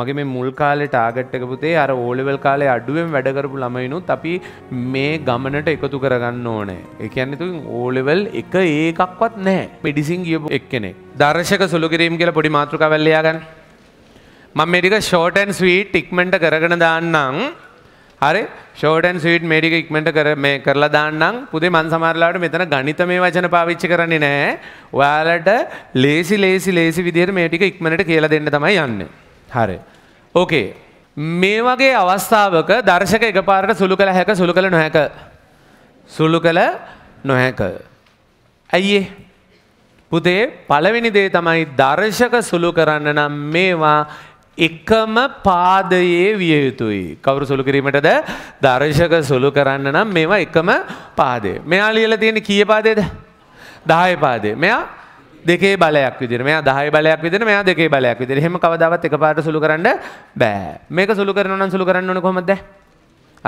මගේ මේ මුල් කාලේ ටාගට්ටක පුතේ අර ඕලිවල් කාලේ අඩුවෙන් වැඩකරපු ළමයිනුත් අපි මේ ගමනට එකතු කරගන්න ඕනේ එකන්න තු ඕලෙවල් එක ඒකක්වත් නෑ පිඩිසින් ගියපු එක් කෙනෙක් දර්ශක සුළුකිරීම් කියල පොඩි මාතෘකවල්ලයාගන්න මං මේටික ෂෝටන් ස්වීට් ඉක්මෙන්ට කරගෙන දාන්නම් හරි ෂෝටන් ස්වීට් මේටික ඉක්මට කර මේ කරලා දාන්නම් පුදේ මන් සමරලාට මෙතන ගනිත මේ වචන පාවිච්චි කරන්නේ නෑ ඔයාලට ලේසි ලේසි ලේසි විදිහට මේටික ඉක්මනට කියලා දෙන්න තමයි යන්නේ හරි. ඕකේ. මේ වගේ අවස්ථාවක දර්ශක එකපාරට සුළු කළ හැක සුළු කළ නොහැක. සුළු කළ නොහැක. ඇයිඒ. පුතේ පළවෙනි දේ තමයි දර්ශක සුළු කරන්න නම් මේවා එකම පාදයේ විය යුතුයි. කවුරු සුළු කිරීමටද දර්ශක සුළු කරන්න නම් මේවා එකම පාදේ. මෙයා ලියල තියෙන කිය පාදේද? දාය පාදේ. මෙයා දෙකේ බලයක් විදිහට මෙයා 10 බලයක් විදිහට මෙයා දෙකේ බලයක් විදිහට එහෙම කවදාවත් එකපාරට සුළු කරන්න බෑ මේක සුළු කරනවා නම් සුළු කරන්න ඕනේ කොහොමද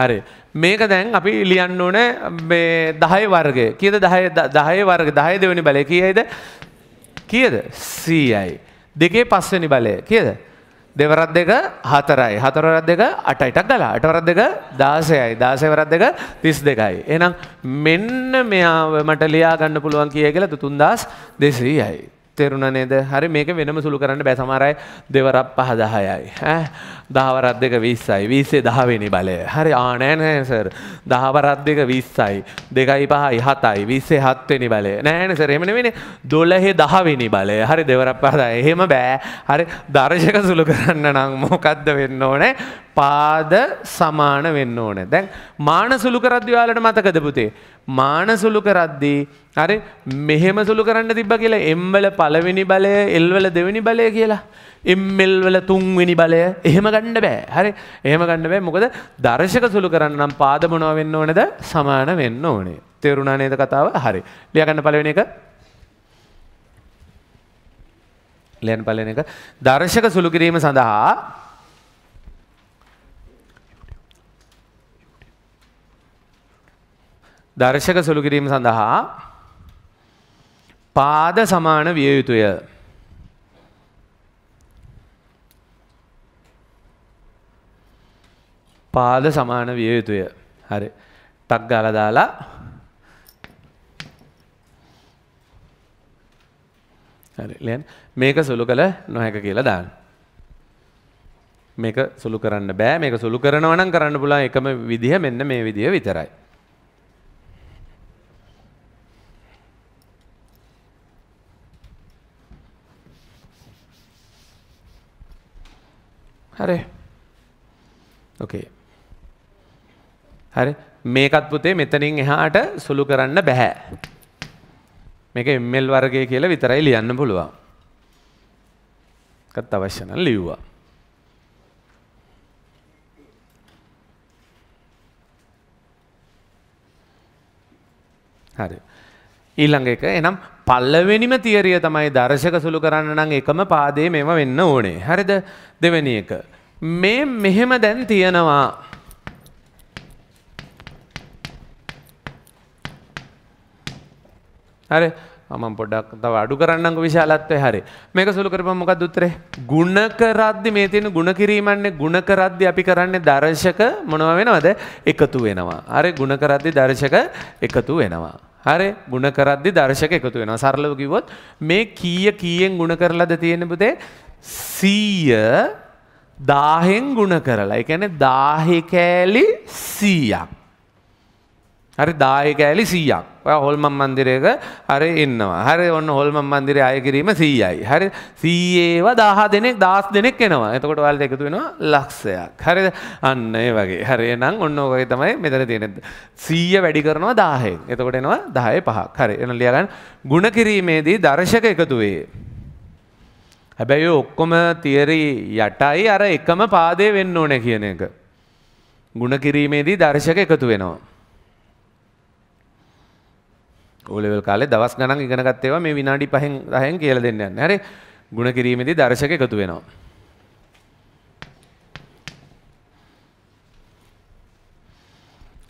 හරි මේක දැන් අපි ලියන්න ඕනේ මේ 10 වර්ගය කීයද 10 10 වර්ග 10 දෙවෙනි බලය කීයද කීයද 100යි දෙකේ පස්වෙනි බලය කීයද 100 දෙවරත් දෙක හතරයි හතරවරත් දෙක අටයිටක් ගලා අටවරත් දෙක දාසයයි දාසයවරත් දෙක තිස් දෙකයි. එනම් මෙන්න මෙයාාව මට ලියා ගන්න පුළුවන් කිය කියලා තුන්දස් දෙසීයයි. තෙරුණ නේද හරි මේක වෙනම සුළු කරන්න බැසමරයි දෙවරක් පහදහයයි දහවරත් දෙක විස්සයි විස්සේ දහවෙනි බලය හරි ආනෑනෑසර් දහවරත් දෙක විස්සයි දෙකයි පහයි හතයි විස්සේ හත්වෙනි බලය නෑනසර එමන වෙන දොල්ලහෙ දහවෙනි බලය හරි දෙවරක් පහද එහෙම බෑ හරි දර්ශක සුළු කරන්න නම් මොකක්ද වෙන්න ඕනෑ පාද සමාන වෙන්න ඕන. දැන් මානසුළු කරද්දි ඔයාලට මතකද පුතේ? මානසුළු කරද්දි හරි මෙහෙම සුළු කරන්න තිබ්බ කියලා M වල පළවෙනි බලය, L වල දෙවෙනි බලය කියලා. ML වල තුන්වෙනි බලය එහෙම ගන්න බෑ. හරි. එහෙම ගන්න බෑ. මොකද දර්ශක සුළු කරන්න නම් පාද මොනව වෙන්න ඕනද? සමාන වෙන්න ඕනේ. තේරුණා නේද කතාව? හරි. ලියා ගන්න පළවෙනි එක. ලියන්න පළවෙනි එක. දර්ශක සුළු කිරීම සඳහා දර්ශක සුළු කිරීම සඳහා පාද සමාන විය යුතුය. පාද සමාන විය යුතුය. හරි. ටක් ගාලා දාලා හරි ලියන්න. මේක සුළු කළ නොහැක කියලා දාන්න. මේක සුළු කරන්න බෑ. මේක සුළු කරනවා නම් කරන්න පුළුවන් එකම විදිය මෙන්න මේ විදිය විතරයි. හරි ඕකේ හරි මේකත් පුතේ මෙතනින් එහාට සුළු කරන්න බැහැ. මේක ML වර්ගය කියලා විතරයි ලියන්න පුළුවන්. කත් අවශ්‍ය නම් ලියුවා. හරි. ඊළඟ එක එනම් පල්ලවෙනිම තියරිය තමයි දර්ශක සුළු කරන්න නම් එකම පාදේ මෙම වෙන්න ඕනේ. හරිද දෙවැනි එක. මේ මෙහෙම දැන් තියෙනවා. හරි මම පොඩක් තව අඩු කරන්නක විශාලත්වය හරි මේක සුළු කරපම මොකක් දුත්තරේ ගුණ කරද්දි මේ තියෙන ගුණ කිරීමන්නේ ගුණ කරද්දි අපි කරන්නේ දර්ශක මොනව වෙනවද එකතු වෙනවා හරි ගුණ කරද්දි දර්ශක එකතු වෙනවා හරි ගුණ කරද්දි දර්ශක එකතු වෙනවා සරලව කිව්වොත් මේ කීය කීයෙන් ගුණ කරලාද තියෙන පුතේ 100 1000ෙන් ගුණ කරලා ඒ කියන්නේ 1000 කෑලි 100ක් හරි දායක ඇලි සීයක් ඔය හොල්මම් මන්දිරයක හරි ඉන්නවා හරි ඔන්න හොල්මම් මන්දිරය අය කිරීම සීයයි හරි සීඒව දාහ දෙනෙක් දස් දෙනෙක් එනවා එතකොට වල්ට එකතු වෙනවා ලක්ෂයක් හරි අන්න ඒ වගේ හරි නම් ඔන්න ඕකගේ තමයි මෙතර තියෙන සීය වැඩි කරනවා දාහයෙන් එතකොට එනවා දාහය පහක් හරි එන ලියගන්න ගුණ කිරීමේදී දර්ශක එකතුවේ හැබැයි ඔක්කොම තියරි යටයි අර එකම පාදය වෙන්න ඕන කියන එක ගුණ කිරීමේදී දර්ශක එකතු වෙනවා ඕලෙවල් කාලේ දවස් ගණන් ඉගෙන ගත්ත ඒවා මේ විනාඩි 5න් 10න් කියලා දෙන්න යන්නේ. හරි. ಗುಣ කිරීමේදී දර්ශක එකතු වෙනවා.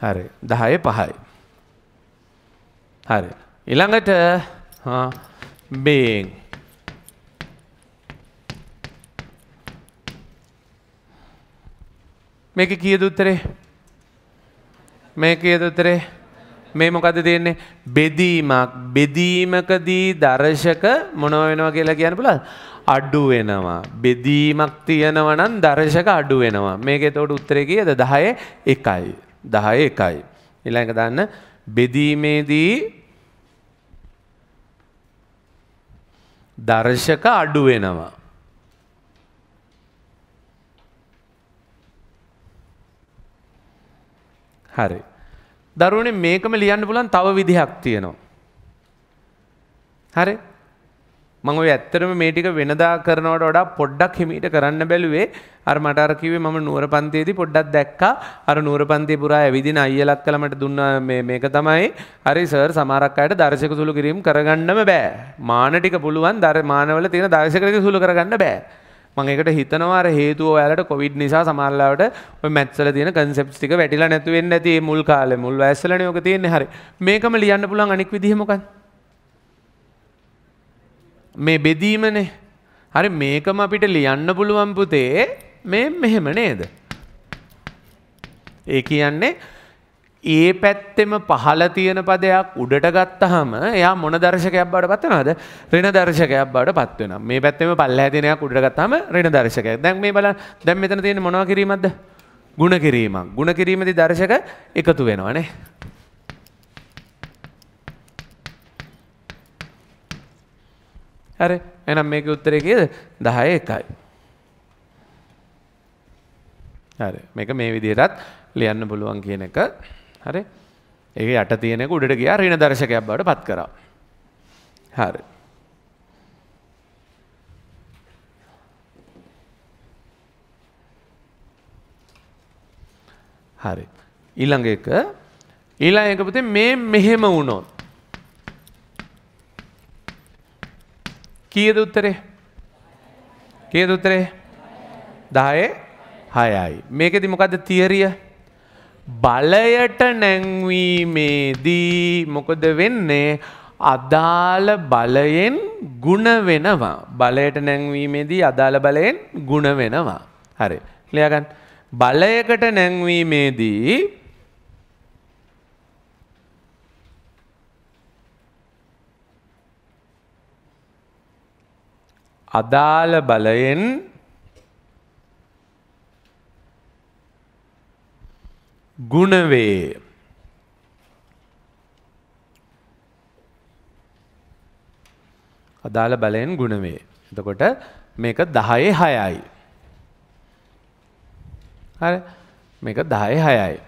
හරි. 10 5යි. හරි. ඊළඟට හා being මේක කීයද උත්තරේ? මේක කීයද උත්තරේ? මේ මොකද තියෙන්නේ බෙදීමක් බෙදීමකදී දර්ශක මොනව වෙනවා කියලා කියන්න පුළුවන් අඩු වෙනවා බෙදීමක් තියෙනවා නම් දර්ශක අඩු වෙනවා මේක එතකොට උත්තරේ කීයද 10 1යි 10 1යි ඊළඟ දාන්න බෙදීමේදී දර්ශක අඩු වෙනවා හරි දරුවනේ මේකම ලියන්න පුළුවන් තව විදිහක් තියෙනවා. හරි? මම ඔය ඇත්තටම මේ ටික වෙනදා කරනවට වඩා පොඩ්ඩක් හිමීට කරන්න බැලුවේ අර මට අර කිව්වේ මම නුවර පන්තියේදී පොඩ්ඩක් දැක්කා අර නුවර පන්තිය පුරා ඇවිදින අයියලක් කළා මට දුන්න මේ මේක තමයි හරි සර් සමහරක් අයට දර්ශක සුළු කිරීම කරගන්නම බෑ මාන ටික පුළුවන් මානවල තියෙන දර්ශක ටික සුළු කරගන්න බෑ මං එකට හිතනවා අර හේතුව ඔයාලට කොවිඩ් නිසා සමහරලාවට ඔය මැත්සල තියෙන කන්සෙප්ට්ස් ටික වැටිලා නැතු වෙන්නේ නැති මේ මුල් කාලේ මුල් වයසලනේ ඔක තියෙන්නේ හරි. මේකම ලියන්න පුළුවන් අනික් විදිහ මොකක්ද? මේ බෙදීමනේ. හරි මේකම අපිට ලියන්න පුළුවන් පුතේ මේ මෙහෙම නේද? ඒ කියන්නේ ඒ පැත්තෙම පහල තියෙන පදයක් උඩට ගත්තහම එයා මොන දර්ශකයක් බවට පත්වනවාද රෙන දර්ශකයක් බවට පත්වෙන මේ පැත්තම පල්ල ඇතිනයක් උඩට ගත්තම රෙන දර්ශකයක් දැන් මේ බල දැන් මෙතන තියෙන මොනව කිරීමක්ද ගුණ කිරීමක් ගුණ කිරීමති දර්ශක එකතු වෙනවානේ හරි එනම් මේක උත්තරේ කියද දහය එකයි හරි මේක මේ විදිහටත් ලියන්න පුළුවන් කියන එක හරි ඒ යට තියෙනෙක උඩට ගියා ඍණ දර්ශකයක් බවට පත් කරා. හරි. හරි. ඊළඟ එක ඊළඟ එක පුතේ මේ මෙහෙම වුණොත් කීයද උත්තරේ? කීයද උත්තරේ? 10 6යි. මේකෙදි මොකද්ද තියරිය? බලයට නැංවීමේදී මොකද වෙන්නේ අදාළ බලයෙන් ගුණ වෙනවා. බලයට නැංවීමේදී අදාළ බලයෙන් ගුණ වෙනවා. හරි. ලියගන්න. බලයකට නැංවීමේදී අදාළ බලයෙන් ගුණවේ අදාළ බලයෙන් ගුණවේ. එතකොට මේක දහයේ හයයි. හරි මේක දහයේ හයයි.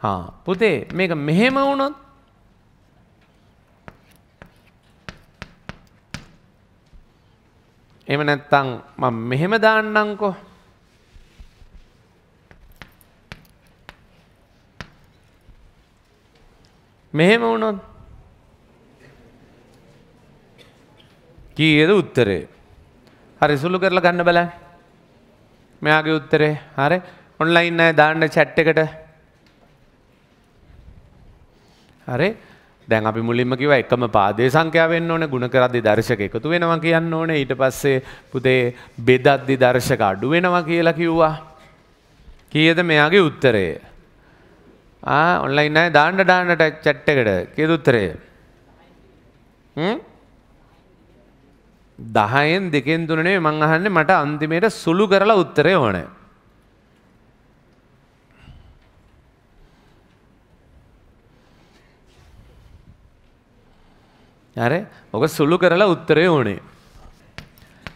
හා පුතේ මේක මෙහෙම වුණොත් එහෙම නැත්තම් මම මෙහෙම දාන්නම්කෝ මෙහෙම වුණොත් කීයද උත්තරේ? හරි සුළු කරලා ගන්න බලන්න. මෙයාගේ උත්තරේ. හරි. ඔන්ලයින් අය දාන්න chat එකට. හරි. දැන් අපි මුලින්ම කිව්වා එකම පාදයේ සංඛ්‍යාව වෙන්න ඕනේ ಗುಣ කරද්දී දර්ශක එකතු වෙනවා කියන්න ඕනේ ඊට පස්සේ පුතේ බෙදද්දී දර්ශක අඩු වෙනවා කියලා කිව්වා. කීයද මෙයාගේ උත්තරය? ආ ඔන්ලයින් අය දාන්න දාන්න චැට් එකට කීයද උත්තරය? හ්ම් 10න් 2න් 3 නෙවෙයි මං අහන්නේ මට අන්තිමේට සුළු කරලා උත්තරය ඕනේ. හරි ඔක සුළු කරලා උත්තරය ඕනේ.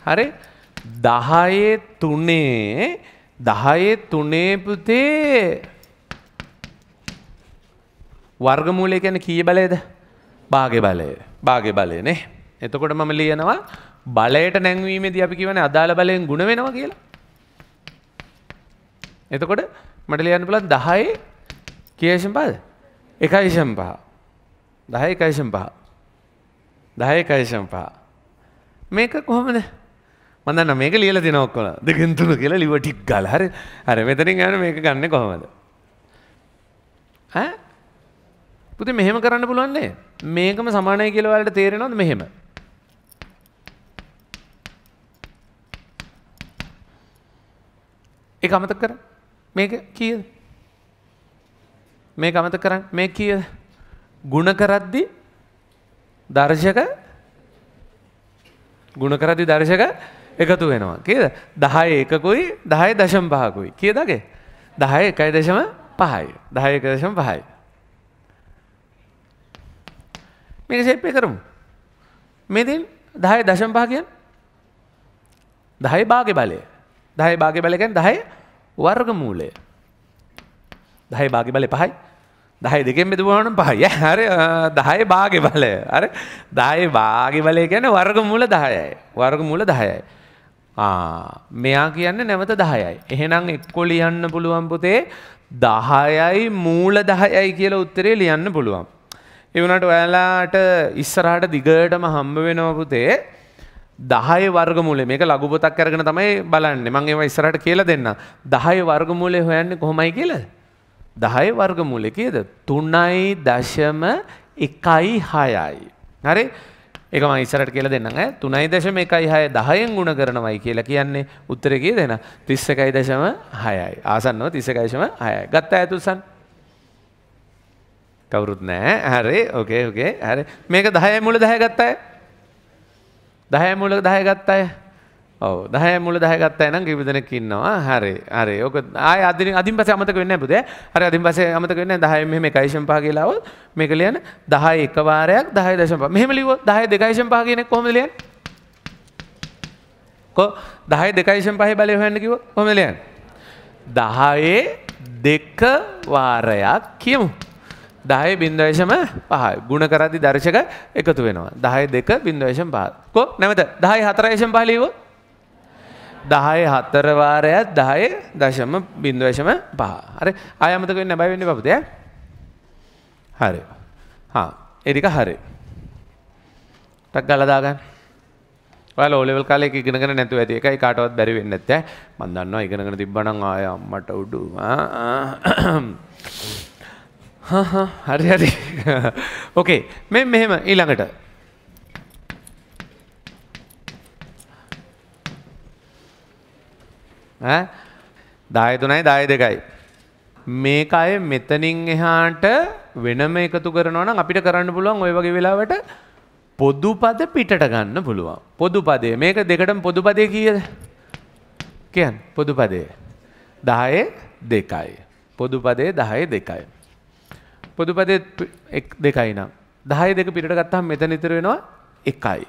හරි දහයේ තුනේ දහයේ තුනේ පුතේ වර්ගමූලය ගැන කිය බලයද භාග බලය භාග බලය නේ එතකොට මම ලියනවා බලයට නැංවීමේද අපි කියවන අදාළ බලයෙන් ගුණ වෙනවා කියලා එතකොට මට ලියන්න පුළන් දහයි කියේෂම් පාද එකයිෂම් පහ දහයි එකයිෂම් පහ දහය එකයිෂම් පහ මේක කොහොමද මඳන්න මේක ලියල දිනොක්කොල දෙගින්තුුණු කියලා ලිවටික් ගල හරි හර මෙතරින් ගන මේක ගන්න කොහොමද හැ පුති මෙහෙම කරන්න පුළුවන්න්නේ මේකම සමානය කියලවලට තේරෙනොද මෙහෙම ඒ අමත කර මේක කිය මේ අමත කරන්න මේ කිය ගුණ කරද්දි දර්ශක ගුණ කරදි දර්ශක එකතු වෙනවා කියද දහය එකකුයි දහය දශම් පහකුයි කියදගේ දහය එකයි දශම පහයි දහය එක දශම පහයි මේක ශිල්පය කරමු. මෙතින් දහය දශම් පහකයන් දහයි භාග බලය දහයි භාග බලකැන් දහය වර්ග මූලය දහයි භාග බල පහයි දහයි දෙකෙන් බෙදවානම් පහය හර දහය භාග බලය අර දහය භාග බලය ගැන වර්ග මූල දහයයි වර්ග මූල දහයයි මෙයා කියන්න නැවත දහයයි එහෙනම් එක්කො ලියන්න පුළුවන් පුතේ දහයයි මූල දහයයි කියලා උත්තරේ ලියන්න පුළුවන් එවනට ඔයාලාට ඉස්සරහට දිගටම හම්බ වෙනවා පුතේ දහය වර්ගමූලේ මේක ලඝුපොතක් කරගෙන තමයි බලන්නේ මම ඒවා ඉස්සරහට කියලා දෙන්න. 10 වර්ගමූලේ හොයන්නේ කොහොමයි කියලාද? 10 වර්ගමූලේ කීයද? 3.16යි. හරි? ඒක මම ඉස්සරහට කියලා දෙන්නම් ඈ 3.16 10න් ගුණ කරනවයි කියලා කියන්නේ උත්තරේ කීයද එහෙනම් 31.6යි. ආසන්නව 31.6යි. ගත්තා ඇතුසන්. කවුරුත් නෑ හරි ඕකේ ඕකේ හරි මේක දහය මුල දහය ගත්ත අය දහය මුල දහය ගත්ත අය ඔව් දහය මුල දහය ගත්ත අය නම් කීප දෙනෙක් ඉන්නවා හරි හරි ඕක ආය අදින් අදින් පස්සේ අමතක වෙන්නේ නැහැ පුතේ හරි අදින් පස්සේ අමතක වෙන්නේ නැහැ 10 මෙහෙම 1.5 කියලා આવොත් මේක ලියන්න 10 එක වාරයක් 10.5 මෙහෙම ලිව්වොත් 10 2.5 කියන එක කොහොමද ලියන්නේ කො 10 2.5 බලය හොයන්න කිව්වොත් කොහොමද ලියන්නේ 10 දෙක වාරයක් කියමු දහය බින්දවේශම පහයි. ගුණ කරදි දර්ශක එකතු වෙනවා. දහය දෙක බින්දවේශම් පහ. කො නැමත දහයි හතරයේශම් පහලීව. දහය හතරවාරයත් දහය දශම බින්දවේශම පහ. හරි ආයමතක වෙන්න බයි වෙන්න පපුතය. හරි. හා එරික හරි. ටක් ගාලා දාගන්න. ඔයාලා ඕලෙවල් කාලේ ඉගෙනගෙන නැතුව ඇති. ඒකයි කාටවත් බැරි වෙන්නේ නැත්තේ. මම දන්නවා ඉගෙනගෙන තිබ්බනම් ආය අම්මට උඩු. ආ හරි හරි ඕකේ මෙ මෙහෙම ඊළඟට දායතුනයි දාය දෙකයි මේක අය මෙතනින් එහාට වෙනම එකතු කරනවනම් අපිට කරන්න පුළුවන් ඔය වගේ වෙලාවට පොදුපද පිටට ගන්න පුළුවන් පොදුපදේ මේක දෙකටම පොදුපදේ කියද කියන් පොදුපදේ දහයේ දෙකයි පොදුපදේ දහයේ දෙකයි පොදුපදෙත් දෙකයි නම්. දහය දෙක පිට ගත්තහම් මෙතන ඉතර වෙනවා එකයි.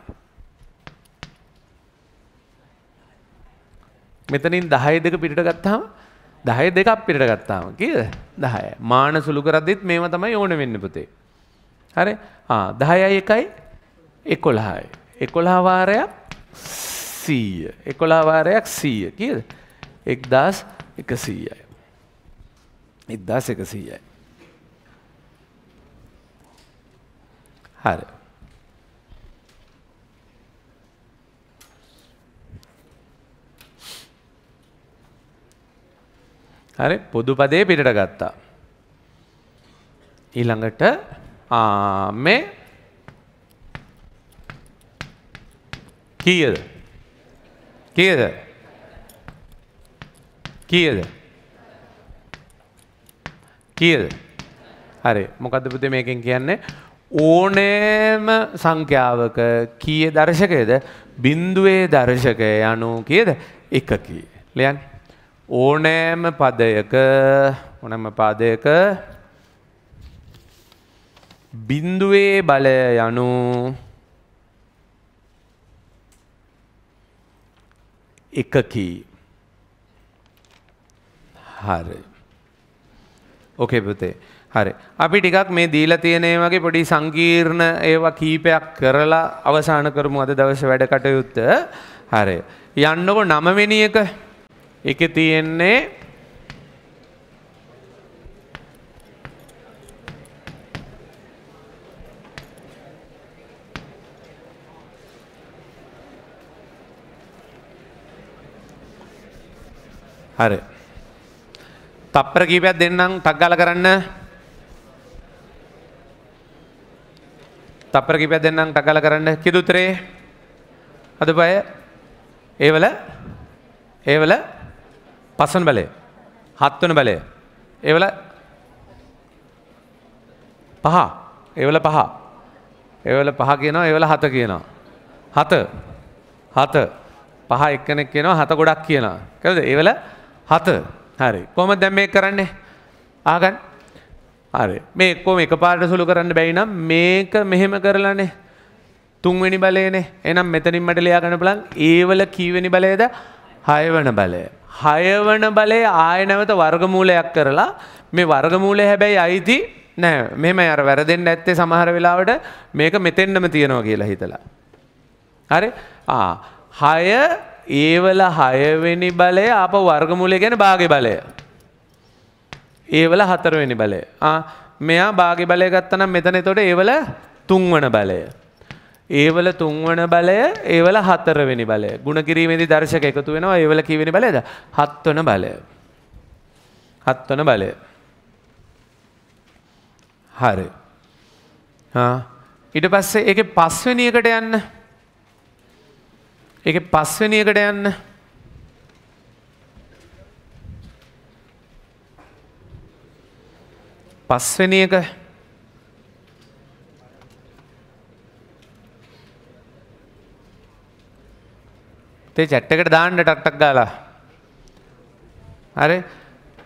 මෙතනින් දහය දෙක පිට ගත්තහම් දහය දෙකක් පිට ගත්තාම කියද දහය මාන සුළු කරද්දිත් මේම තමයි ඕන වෙන්න පුතේ. හරි දහයයි එකයි එකොළහයි. එකොළහවාරයක් සීය එකොළහවාරයක් සීය කියද එක්දස් එකසීයයි. එක්දස් එකසීයයි. හරි. හරි පොදු පදේ පිටට ගත්තා. ඊළඟට මේ කීයද? කීයද? කීයද? කීයද? හරි. මොකද්ද පුතේ මේකෙන් කියන්නේ? ඕනෑම සංඛ්‍යාවක කීය දර්ශකයද බින්දුවේ දර්ශකය යනු කියද එකකි. ලයන් ඕනෑම පදයක ඕනම පදයක බින්දුවේ බලය යනු එකකි. හරි. ඕකේ පුතේ. හරි. අපි ටිකක් මේ දීලා තියෙනේ වගේ පොඩි සංකීර්ණ ඒවා කීපයක් කරලා අවසන් කරමු අද දවසේ වැඩ කටයුත්ත. හරි. යන්නකො නවවෙනි එක. ඒකේ තියෙන්නේ හරි. තප්පර කීපයක් දෙන්නම් ටක් ගාලා කරන්න. තප්පර කිපයක් දෙන්නම් ටකලා කරන්න. කිද උත්තරේ? අද බය ඒවල ඒවල පස්වන බලය. හත්වන බලය. ඒවල පහ. ඒවල පහ. ඒවල පහ කියනවා ඒවල හත කියනවා. හත. හත. පහ එක්කෙනෙක් කියනවා හත ගොඩක් කියනවා. කවුද? ඒවල හත. හරි. කොහොමද දැන් මේක කරන්නේ? ආගන්න. හරි මේ කොම එක පාට සුළු කරන්න බැයිනම් මේක මෙහෙම කරලානේ තුන්වෙනි බලයනේ එනම් මෙතනින් මට ලියා ගන්න බලන් ඒවල කීවෙනි බලයද හයවන බලය හයවන බලය ආය නැවත වර්ගමූලයක් කරලා මේ වර්ගමූලය හැබැයි අයිති නෑ මෙහෙම අර වැරදෙන්න ඇත්තේ සමහර වෙලාවට මේක මෙතෙන්නම තියනවා කියලා හිතලා හරි ආ හය ඒවල හයවෙනි බලය අප වර්ගමූලය ගැන භාගය බලය ඒවල හතරවෙනි බලය. මෙයා බාග බලය ගත්තනම් මෙතන තොට ඒවල තුන්වන බලය. ඒවල තුන්වන බලය ඒවල හතරවෙනි බලය ගුණ කිරීමේදි දර්ශක එකතු වෙනවා ඒවල කිවෙන බලයද හත්වන බලය. හත්වන බලය. හරි. ඉට පස්සේ එක පස්වනියකට යන්න එක පස්වනියකට යන්න පස්වෙන එක තේ චැට් එකට දාන්න ටක් ටක් ගාලා. හරි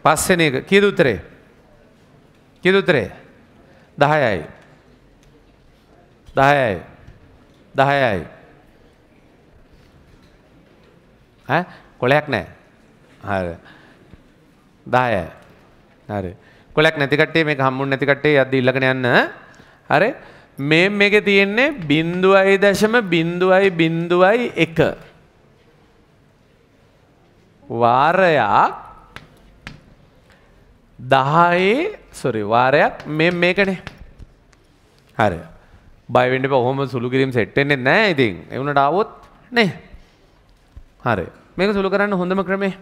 පස්වෙන එක කීයද උත්තරේ? කීයද උත්තරේ? 10යි. 10යි. 10යි. ඈ කොලයක් නැහැ. හරි. 10යි. හරි. කොලක් නැතිකටේ මේ හම්මුන් නැතිකටේ අද ඉල්ලගෙන යන්න හරි මේ මේක තියෙන්නේ බින්දුවයි දශම බින්දුවයි බින්දුවයි එක වාරයක් දහයේ සොරි වාරයක් මෙ මේකනේ හරි බයිවෙන්ඩ පහොම සුළු කිරීම් සෙට්ටෙන්නේ නෑ ඉතින් එවුණට ආවොත් නේ හරි මේක සුළු කරන්න හොඳම ක්‍රමේ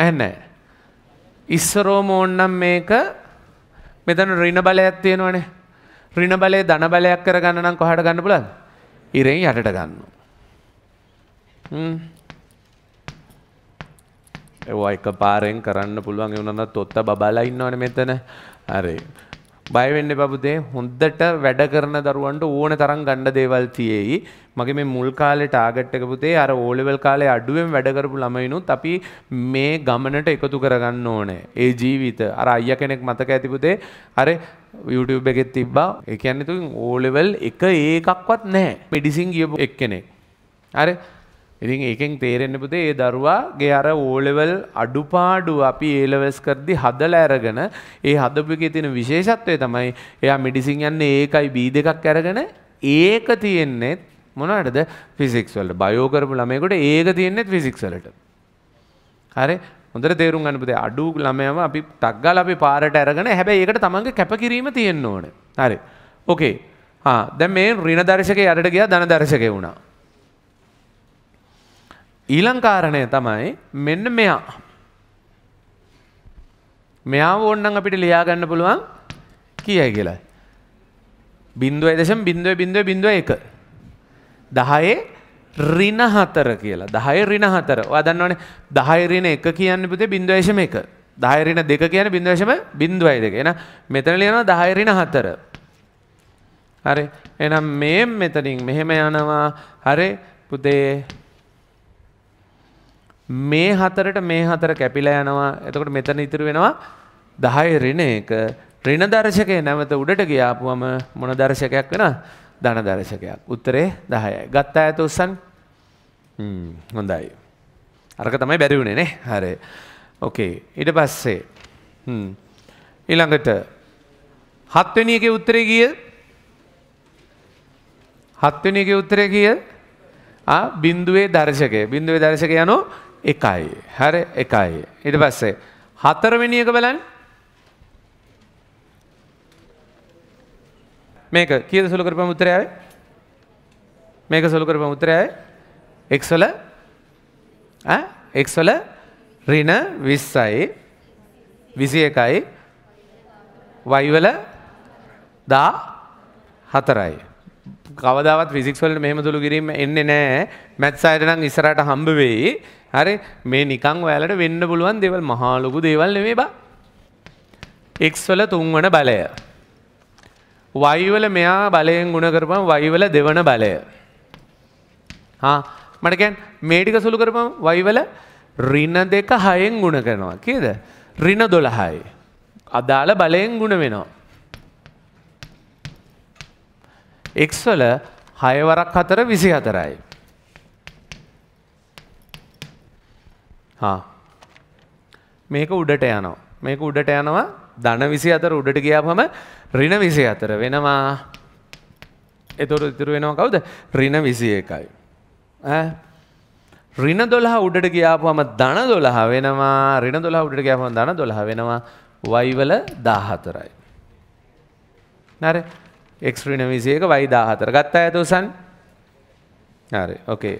ඇහැන්නෑ ඉස්සරෝම ඕන්නම් මේක මෙතන රිණ බලයක් තියෙනවනේ. රිණ බලය ධන බලයක් කරගන්න නම් කොහට ගන්න පුළුවන්ද? ඉරෙන් යටට ගන්න. හ්ම්. ඒවා එකපාරෙන් කරන්න පුළුවන් ඒ උනනත් ඔත්ත බබාලා ඉන්නවනේ මෙතන. හරි. බයවෙන්න බබුදේ හොන්දට වැඩ කරන දරුවන්ට ඕන තරම් ගණ්ඩ දේවල් තියෙයි මගේ මේ මුල් කාලේ ටාගට් එක පුතේ අර ඕලෙවල් කාලේ අඩුවෙන් වැඩ කරපු ළමයිනුත් අපි මේ ගමනට එකතු කරගන්න ඕනේ ඒ ජීවිත අර අයියා කෙනෙක් මතක ඇති පුතේ අර YouTube එකෙත් තිබ්බා ඒ කියන්නේ තුන් ඕලෙවල් එක ඒකක්වත් නැහැ මෙඩිසින් ගියපු එක්කෙනෙක් අර ඉතින් ඒකෙන් තේරෙන්න පුතේ ඒ දරුවාගේ අර ඕලෙවල් අඩුපාඩු අපි ඒලවස් කරදි හදලා අරගෙන ඒ හදපු එකේ තියෙන විශේෂත්වය තමයි එයා මෙඩිසින් යන්නේ ඒකයි බී දෙකක් අරගෙන ඒක තියෙන්නේ මොනවටද ෆිසික්ස් වලට බයෝ කරපු ළමයෙකුට ඒක තියෙන්නේ ෆිසික්ස් වලට. හරි හොඳට තේරුම් ගන්න පුතේ අඩු ළමයම අපි ටක් ගාලා අපි පාරට අරගෙන හැබැයි ඒකට තමන්ගේ කැපකිරීම තියෙන්න ඕනේ. හරි. ඕකේ. ආ දැන් මේ ඍණ දර්ශකේ යටට ගියා ධන දර්ශකේ වුණා. ඊළංකාරණය තමයි මෙන්න මෙයා. මෙයා ඕන්නන් අපිට ලියාගන්න පුළුවන් කියයි කියලා. බින්දුවයි දශම් බින්දුව බින්දුව බින්දුව එක. දහයේ රින හතර කියලා දහය රින හතර වදන්නවනේ දහය රින එක කියන්න පුතේ බින්දුවේශම එක දහය රින දෙක කියන බින්දුවේශම බින්දුවයි දෙක එන මෙතන ලියනවා දහය රින හතර හරි එහෙනම් මේ මෙතනින් මෙහෙම යනවා හරි පුතේ මේ හතරට මේ හතර කැපිලා යනවා එතකොට මෙතන ඉතුරු වෙනවා දහය රිණ එක රිණ දර්ශකය නැවත උඩට ගියාපුුවම මොන දර්ශකයක් වෙන ධන දර්ශකයක් උත්තරේ දහයයි ගත්තා ඇත උත්සන් හොඳයි අරක තමයි බැරිවුණේ නේ හරේ ඕකේ ඉඩ පස්සේ ඊළඟට හත්වනියක උත්තරේ ගිය හත්වනියක උත්තරේ ගිය බින්දුවේ දර්ශකය බින්දුවේ දර්ශක යනු එකයි හැර එකයි. ඉට පස්සේ හතරවෙනියක බලන් මේක කියද සුළු කරපම උත්තරයයි මේක සුළු කරපම උත්තරයයි එක්වල එක්වල රින විස්සයි විසි එකයි වයිවල දා හතරයි. කවදාවත් ෆිසික්ස්වලට මෙහම තුළු කිරීම එන්න නෑ මැත්ස අයටනම් ඉස්සරට හම්බ වෙයි හරි මේ නිකං වැලට වෙන්න පුළුවන් දෙවල් මහාලොකු දේවල් නෙවේ බා එක්වල තුන්වන බලය වයිවල මෙයා බලයෙන් ගුණ කරපම් වයිවල දෙවන බලය මටකැන් මේටික සුළු කරපම් වයිවල රින දෙක හයෙන් ගුණ කරනවා කියද රින දොළහයි අදාළ බලයෙන් ගුණ වෙනවා එක්ස් වල හයවරක් හතර විසි හතරයි. මේක උඩට යනවා. මේක උඩට යනවා ධන විසි අතර උඩට ගියාපම රින විසි අතර වෙනවා එතොට ඉතුරු වෙනවා කවුද රින විසි එකයි. රින දොලහ උඩට ගියාපුහම ධන දොලහ වෙනවා රින දොලහ උඩට ගියාපම ධන දොලහ වෙනවා වයිවල දාහතරයි. නැරේ එක්ස්ට්‍රීන විසියක වයිදා හතර ගත්තා ඇතුසන් හරි ඕකේ